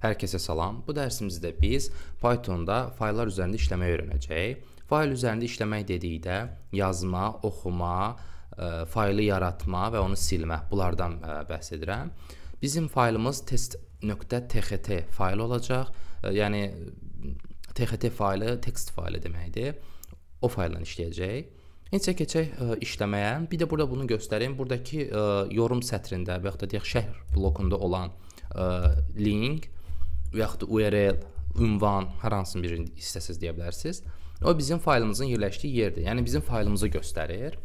Hər kəsə salam. Bu dərsimizdə biz Python-da fayllar üzərində işləməyi öyrənəcəyik. Fayl üzərində işləmək dedikdə yazma, oxuma, ə, e, faylı yaratma və onu silmə bunlardan ə, e, bəhs edirəm. Bizim faylımız test.txt faylı olacaq. Ə, e, yəni txt faylı text faylı deməkdir. O fayldan işləyəcəyik. İncə keçək ə, işləməyə. Bir də burada bunu göstərim. Burdakı ə, yorum sətrində və ya da deyək şərh blokunda olan ə, link və yaxud da URL, ünvan, hər hansının birini istəsiz deyə bilərsiniz. O bizim faylımızın yerləşdiyi yerdir. Yəni bizim faylımızı göstərir.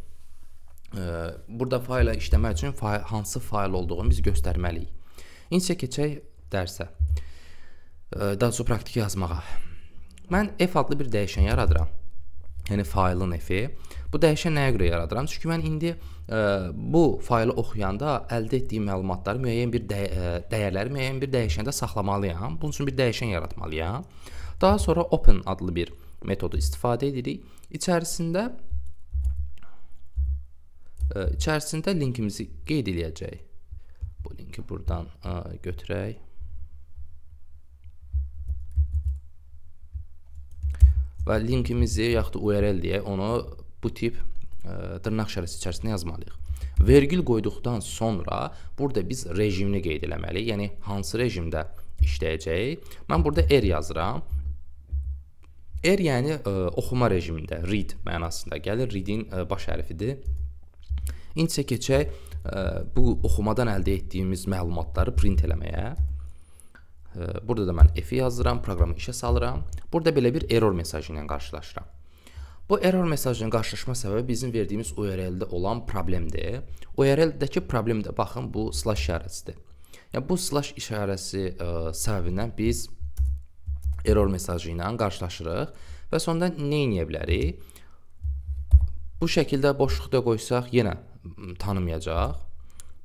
Burada fayla işləmək üçün fayl, hansı fayl olduğunu biz göstərməliyik. İncə keçək dərsə. Daha çox praktiki yazmağa. Mən F adlı bir dəyişən yaradıram yəni faylın efi. Bu dəyişən nəyə görə yaradıram? Çünki mən indi ə, e, bu faylı oxuyanda əldə etdiyim məlumatları müəyyən bir dəy ə, e, dəyərləri müəyyən bir dəyişəndə saxlamalıyam. Bunun üçün bir dəyişən yaratmalıyam. Daha sonra open adlı bir metodu istifadə edirik. İçərisində ə, e, içərisində linkimizi qeyd eləyəcəyik. Bu linki burdan ə, götürək. və linkimizi yaxud URL deyə onu bu tip ə, e, dırnaq işarəsi içərisində yazmalıyıq. Vergil qoyduqdan sonra burada biz rejimini qeyd eləməliyik. Yəni hansı rejimdə işləyəcək? Mən burada R yazıram. R yəni ə, e, oxuma rejimində read mənasında gəlir. Readin ə, e, baş hərfidir. İndi isə keçək ə, bu oxumadan əldə etdiyimiz məlumatları print eləməyə. Burada da mən f-i yazıram, proqramı işə salıram. Burada belə bir error mesajı ilə qarşılaşıram. Bu error mesajının qarşılaşma səbəbi bizim verdiyimiz URL-də olan problemdir. URL-dəki problemdə baxın bu slash işarəsidir. Yəni bu slash işarəsi ə, e, səbəbindən biz error mesajı ilə qarşılaşırıq və sonda nə edə bilərik? Bu şəkildə boşluqda qoysaq yenə tanımayacaq.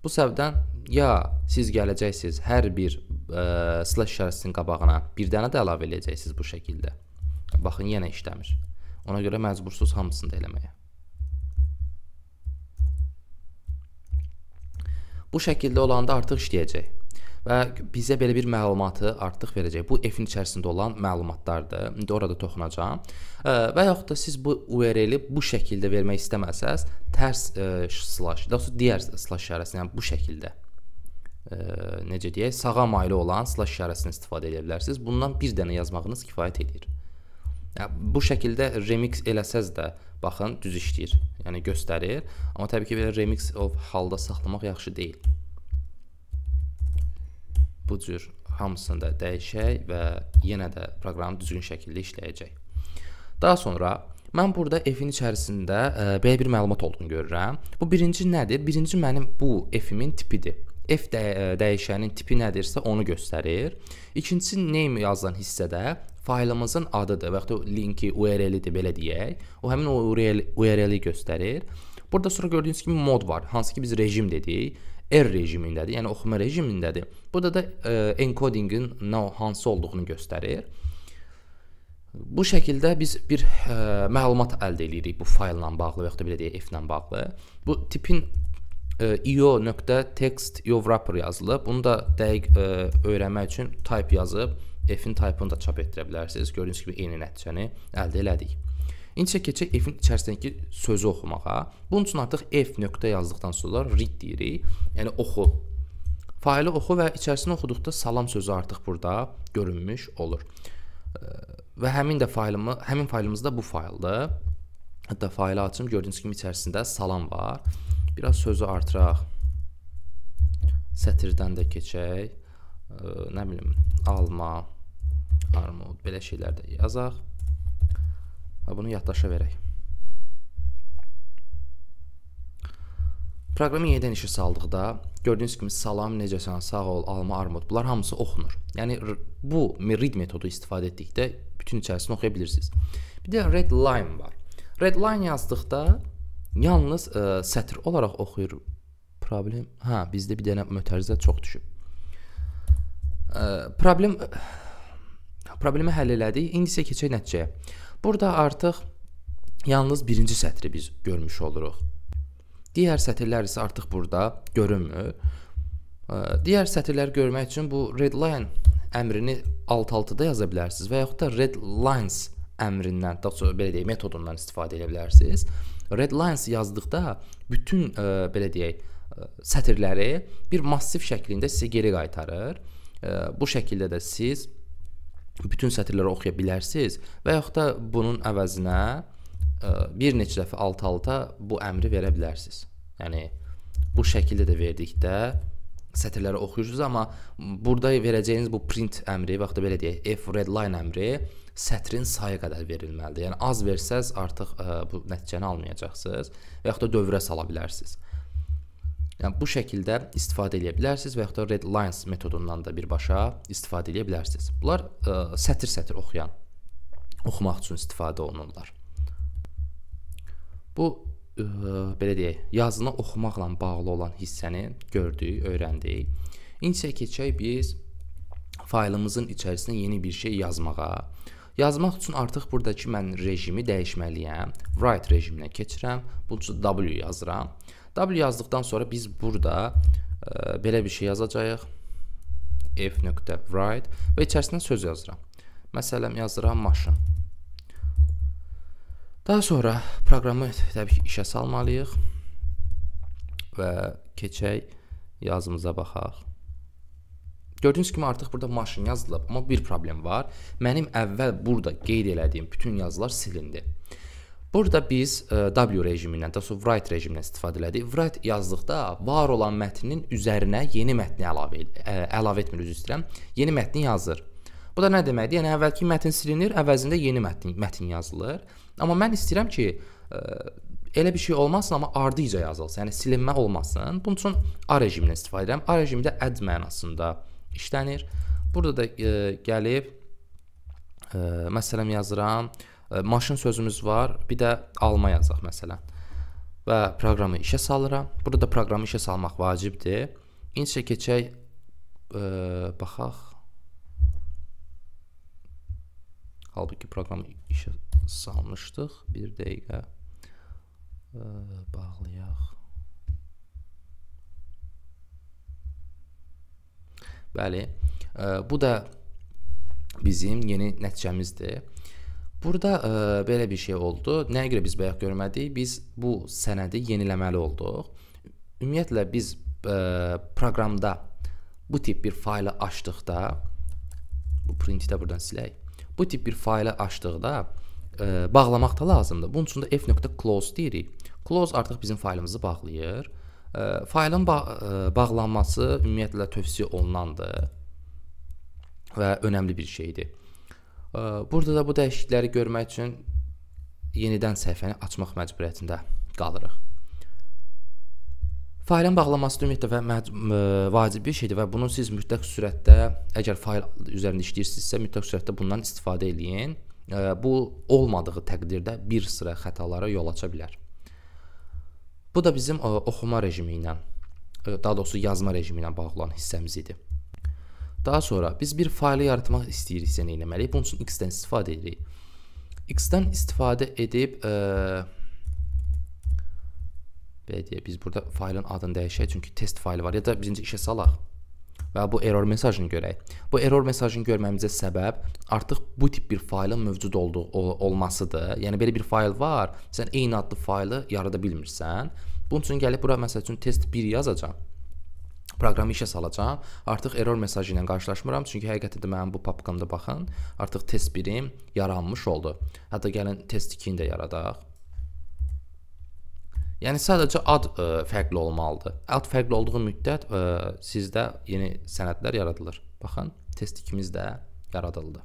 Bu səbəbdən ya siz gələcəksiniz hər bir ə, slash işarəsinin qabağına bir dənə də əlavə eləyəcəksiniz bu şəkildə. Baxın, yenə işləmir. Ona görə məcbursunuz hamısını da eləməyə. Bu şəkildə olanda artıq işləyəcək və bizə belə bir məlumatı artıq verəcək. Bu F-in içərisində olan məlumatlardır. İndi orada toxunacağam. Və yaxud da siz bu URL-i bu şəkildə vermək istəməsəz, tərs ə, slash, daha doğrusu digər slash işarəsi, yəni bu şəkildə e, necə deyək, sağa maili olan slash işarəsini istifadə edə bilərsiniz. Bundan bir dənə yazmağınız kifayət edir. Bu şəkildə remix eləsəz də baxın düz işləyir. Yəni göstərir. Amma təbii ki, belə remix of halda saxlamaq yaxşı deyil. Bu cür hamısını da dəyişək və yenə də proqram düzgün şəkildə işləyəcək. Daha sonra mən burada F-in içərisində belə bir məlumat olduğunu görürəm. Bu birinci nədir? Birinci mənim bu F-imin tipidir f də dəyişənin tipi nədirsə onu göstərir. İkincisi name yazılan hissədə faylımızın adıdır və yaxud da linki, URL-idir belə deyək. O həmin o URL URL-i göstərir. Burada sonra gördüyünüz kimi mod var. Hansı ki biz rejim dedik. R rejimindədir, yəni oxuma rejimindədir. Burada da e, encodingin nə hansı olduğunu göstərir. Bu şəkildə biz bir ə, e, məlumat əldə edirik bu faylla bağlı və yaxud da belə deyək F-lə bağlı. Bu tipin io.text iowrapper yazılıb. Bunu da dəqiq ə, e, öyrənmək üçün type yazıb f-in type-ını da çap etdirə bilərsiniz. Gördüyünüz kimi eyni nəticəni əldə elədik. İndi keçək f-in içərisindəki sözü oxumağa. Bunun üçün artıq f nöqtə yazdıqdan sonra read deyirik. Yəni oxu. Faylı oxu və içərisini oxuduqda salam sözü artıq burada görünmüş olur. Və həmin də faylımı, həmin faylımız da bu fayldır. Hətta faylı açım, gördüyünüz kimi içərisində salam var. Biraz sözü artıraq. Sətirdən də keçək. Ə, nə bilim, alma, armud, belə şeylər də yazaq. Və bunu yaddaşa verək. Proqramı yenidən işə saldıqda gördüyünüz kimi salam, necəsən, sağ ol, alma, armud bunlar hamısı oxunur. Yəni bu read metodu istifadə etdikdə bütün içərisini oxuya bilirsiniz. Bir də red line var. Red line yazdıqda Yalnız ə, e, sətr olaraq oxuyur problem. Hə, bizdə bir dənə mötərizə çox düşüb. Ə, e, problem problemi həll elədik. İndi isə keçək nəticəyə. Burada artıq yalnız birinci sətri biz görmüş oluruq. Digər sətirlər isə artıq burada görünmür. E, digər sətirləri görmək üçün bu redline əmrini alt-altıda yaza bilərsiniz və yaxud da redlines əmrindən, daha sonra belə deyək, metodundan istifadə edə bilərsiniz. Red Lines yazdıqda bütün ə, e, belə deyək, ə, e, sətirləri bir massiv şəklində sizə geri qaytarır. Ə, e, bu şəkildə də siz bütün sətirləri oxuya bilərsiniz və yaxud da bunun əvəzinə ə, bir neçə dəfə alt-alta bu əmri verə bilərsiniz. Yəni bu şəkildə də verdikdə sətirləri oxuyursunuz, amma burada verəcəyiniz bu print əmri, vaxtı belə deyək, f redline əmri sətrin sayı qədər verilməlidir. Yəni az versəz artıq ə, e, bu nəticəni almayacaqsınız və yaxud da dövrə sala bilərsiniz. Yəni bu şəkildə istifadə edə bilərsiniz və yaxud da red lines metodundan da birbaşa istifadə edə bilərsiniz. Bunlar sətr-sətr e, oxuyan oxumaq üçün istifadə olunurlar. Bu ə, e, belə deyək, yazını oxumaqla bağlı olan hissəni gördük, öyrəndik. İndi isə keçək biz faylımızın içərisinə yeni bir şey yazmağa. Yazmaq üçün artıq burdakı mən rejimi dəyişməliyəm. Write rejiminə keçirəm. Bunun üçün W yazıram. W yazdıqdan sonra biz burada ə, e, belə bir şey yazacağıq. f.write və içərisinə söz yazıram. Məsələn yazıram maşın. Daha sonra proqramı təbii ki işə salmalıyıq və keçək yazımıza baxaq. Gördüyünüz kimi artıq burada maşın yazılıb, amma bir problem var. Mənim əvvəl burada qeyd elədiyim bütün yazılar silindi. Burada biz ə, e, W rejimindən, daha sonra write rejimindən istifadə elədik. Write yazdıqda var olan mətnin üzərinə yeni mətni əlavə ə, e, əlavə etmir, üzr istəyirəm. Yeni mətni yazır. Bu da nə deməkdir? Yəni əvvəlki mətn silinir, əvəzində yeni mətn mətn yazılır. Amma mən istəyirəm ki, ə, e, elə bir şey olmasın, amma ardıca yazılsın. Yəni silinmə olmasın. Bunun üçün A rejimindən istifadə edirəm. A rejimində add mənasında işlənir. Burada da e, gəlib e, məsələn yazıram. E, maşın sözümüz var. Bir də alma yazaq məsələn. Və proqramı işə salıram. Burada da proqramı işə salmaq vacibdir. İncə keçək e, baxaq. Halbuki proqramı işə salmışdıq. 1 dəqiqə e, bağlayaq. Bəli. Bu da bizim yeni nəticəmizdir. Burada ə, belə bir şey oldu. Nəyə görə biz bayaq görmədik? Biz bu sənədi yeniləməli olduq. Ümumiyyətlə biz ə, proqramda bu tip bir faylı açdıqda bu printi də buradan silək. Bu tip bir faylı açdıqda ə, bağlamaq da lazımdır. Bunun üçün də f.close deyirik. Close artıq bizim faylımızı bağlayır. Faylın bağ bağlanması ümumiyyətlə tövsiyə olunandır və önəmli bir şeydir. Burada da bu dəyişiklikləri görmək üçün yenidən səhifəni açmaq məcburiyyətində qalırıq. Faylın bağlanması ümumiyyətlə və vacib bir şeydir və bunu siz mütləq sürətdə, əgər fayl üzərində işləyirsinizsə, mütləq sürətdə bundan istifadə eləyin. Bu olmadığı təqdirdə bir sıra xətalara yol aça bilər. Bu da bizim e, oxuma rejimi ilə, e, daha doğrusu yazma rejimi ilə bağlı olan hissəmiz idi. Daha sonra biz bir faylı yaratmaq istəyiriksə nə etməliyik? Bunun üçün x-dən istifadə edirik. X-dən istifadə edib ə, e, belə deyək, biz burada faylın adını dəyişək, çünki test faylı var. Ya da birinci işə salaq və bu error mesajını görək. Bu error mesajını görməyimizə səbəb artıq bu tip bir faylın mövcud olduğu ol olmasıdır. Yəni belə bir fayl var, sən eyni adlı faylı yarada bilmirsən. Bunun üçün gəlib bura məsəl üçün test 1 yazacağam. Proqramı işə salacağam. Artıq error mesajı ilə qarşılaşmıram, çünki həqiqətən də mənim bu papkamda baxın, artıq test 1-im yaranmış oldu. Hətta gəlin test 2-ni də yaradaq. Yəni sadəcə ad ə, e, fərqli olmalıdır. Ad fərqli olduğu müddət ə, e, sizdə yeni sənədlər yaradılır. Baxın, test 2-mizdə yaradıldı.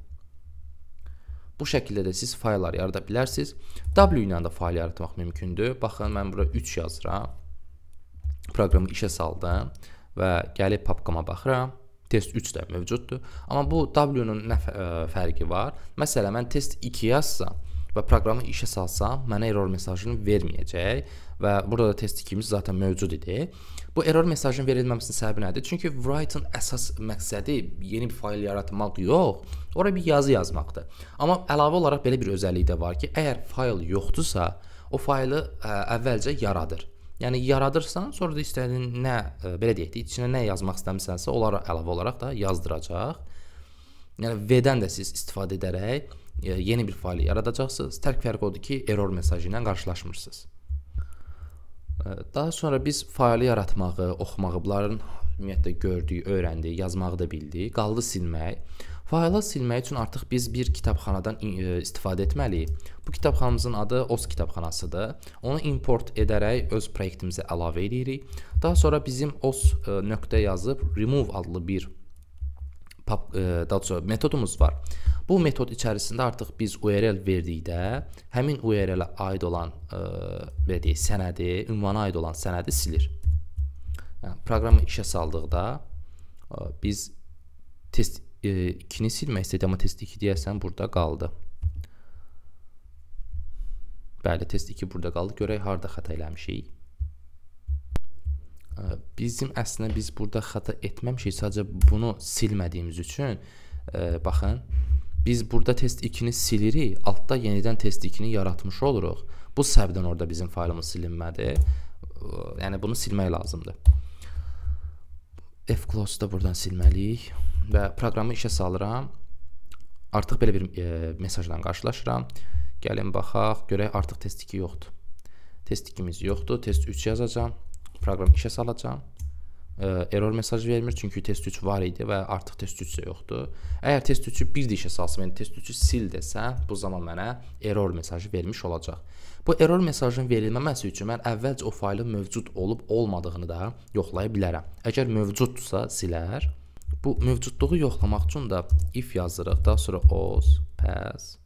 Bu şəkildə də siz fayllar yarada bilərsiniz. W ilə də fayl yaratmaq mümkündür. Baxın, mən bura 3 yazıram. Proqramı işə saldım və gəlib papkama baxıram. Test 3 də mövcuddur. Amma bu W-nun nə e, fərqi var? Məsələn, mən test 2 yazsam, və proqramı işə salsam, mənə error mesajını verməyəcək və burada da test 2-miz zaten mövcud idi. Bu error mesajının verilməməsinin səbəbi nədir? Çünki write-ın əsas məqsədi yeni bir fayl yaratmaq yox, ora bir yazı yazmaqdır. Amma əlavə olaraq belə bir özəllik də var ki, əgər fayl yoxdursa, o faylı ə, əvvəlcə yaradır. Yəni yaradırsan, sonra da istədiyin nə, ə, belə deyək də, içinə nə yazmaq istəmisənsə, onları əlavə olaraq da yazdıracaq. Yəni V-dən də siz istifadə edərək E, yeni bir fayl yaradacaqsınız. Tərk fərqi odur ki, error mesajı ilə qarşılaşmırsınız. E, daha sonra biz faylı yaratmağı, oxumağı, bunların ümumiyyətlə gördüyü, öyrəndiyi, yazmağı da bildik. Qaldı silmək. Faylı silmək üçün artıq biz bir kitabxanadan e, istifadə etməliyik. Bu kitabxanamızın adı OS kitabxanasıdır. Onu import edərək öz proyektimizə əlavə edirik. Daha sonra bizim OS nöqtə yazıb remove adlı bir pap, daha doğrusu metodumuz var. Bu metod içərisində artıq biz URL verdikdə həmin URL-ə aid olan ə, e, belə deyək, sənədi, ünvana aid olan sənədi silir. Yəni proqramı işə saldıqda ə, e, biz test 2-ni e, silmək istədik, amma test 2 deyəsən burada qaldı. Bəli, test 2 burada qaldı. Görək harda xəta eləmişik. Bizim əslində biz burada xəta etməmişik, sadəcə bunu silmədiyimiz üçün baxın, Biz burada test 2-ni silirik, altda yenidən test 2-ni yaratmış oluruq. Bu səbəbdən orada bizim faylımız silinmədi. Yəni bunu silmək lazımdır. F-close-u da buradan silməliyik və proqramı işə salıram. Artıq belə bir e, mesajla qarşılaşıram. Gəlin baxaq, görək artıq test 2 yoxdur. Test 2-miz yoxdur. Test 3 yazacağam. Proqram işə salacağam error mesajı vermir çünki test 3 var idi və artıq test 3 yoxdur. Əgər test 3-ü bir dişə salsam, yəni test 3-ü sil desəm, bu zaman mənə error mesajı vermiş olacaq. Bu error mesajının verilməməsi üçün mən əvvəlcə o faylın mövcud olub olmadığını da yoxlaya bilərəm. Əgər mövcuddursa silər. Bu mövcudluğu yoxlamaq üçün də if yazırıq, daha sonra os, pass,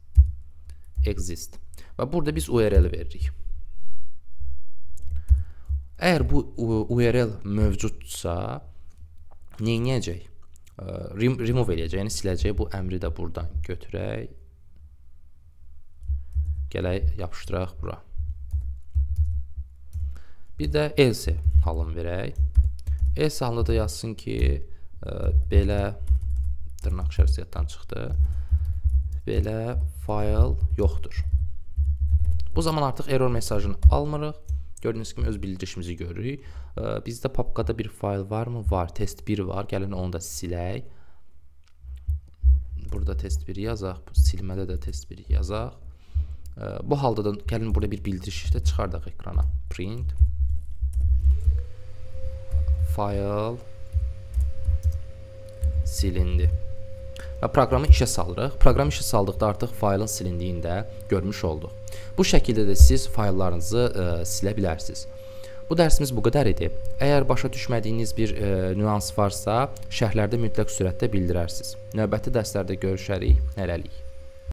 exist. Və burada biz URL-i veririk. Əgər bu URL mövcuddsa, neyləyəcək? Rem remove eləyəcək, yəni siləcək. Bu əmri də buradan götürək. Gələk yapışdıraq bura. Bir də else halını verək. Else halında da yazsın ki, ə, belə dırnaq şərtiyyatdan çıxdı. Belə fayl yoxdur. Bu zaman artıq error mesajını almırıq Gördüyünüz kimi öz bildirişimizi görürük. Bizdə papkada bir fayl varmı? Var. Test 1 var. Gəlin onu da silək. Burada test 1 yazaq. Silmədə də test 1 yazaq. Bu halda da gəlin burada bir bildiriş işdə çıxardaq ekrana. Print fayl silindi. Və proqramı işə salırıq. Proqramı işə saldıqda artıq faylın silindiyini də görmüş olduq. Bu şəkildə də siz fayllarınızı ə, e, silə bilərsiniz. Bu dərsimiz bu qədər idi. Əgər başa düşmədiyiniz bir ə, e, nüans varsa, şərhlərdə mütləq sürətdə bildirərsiniz. Növbəti dərslərdə görüşərik. Hələlik.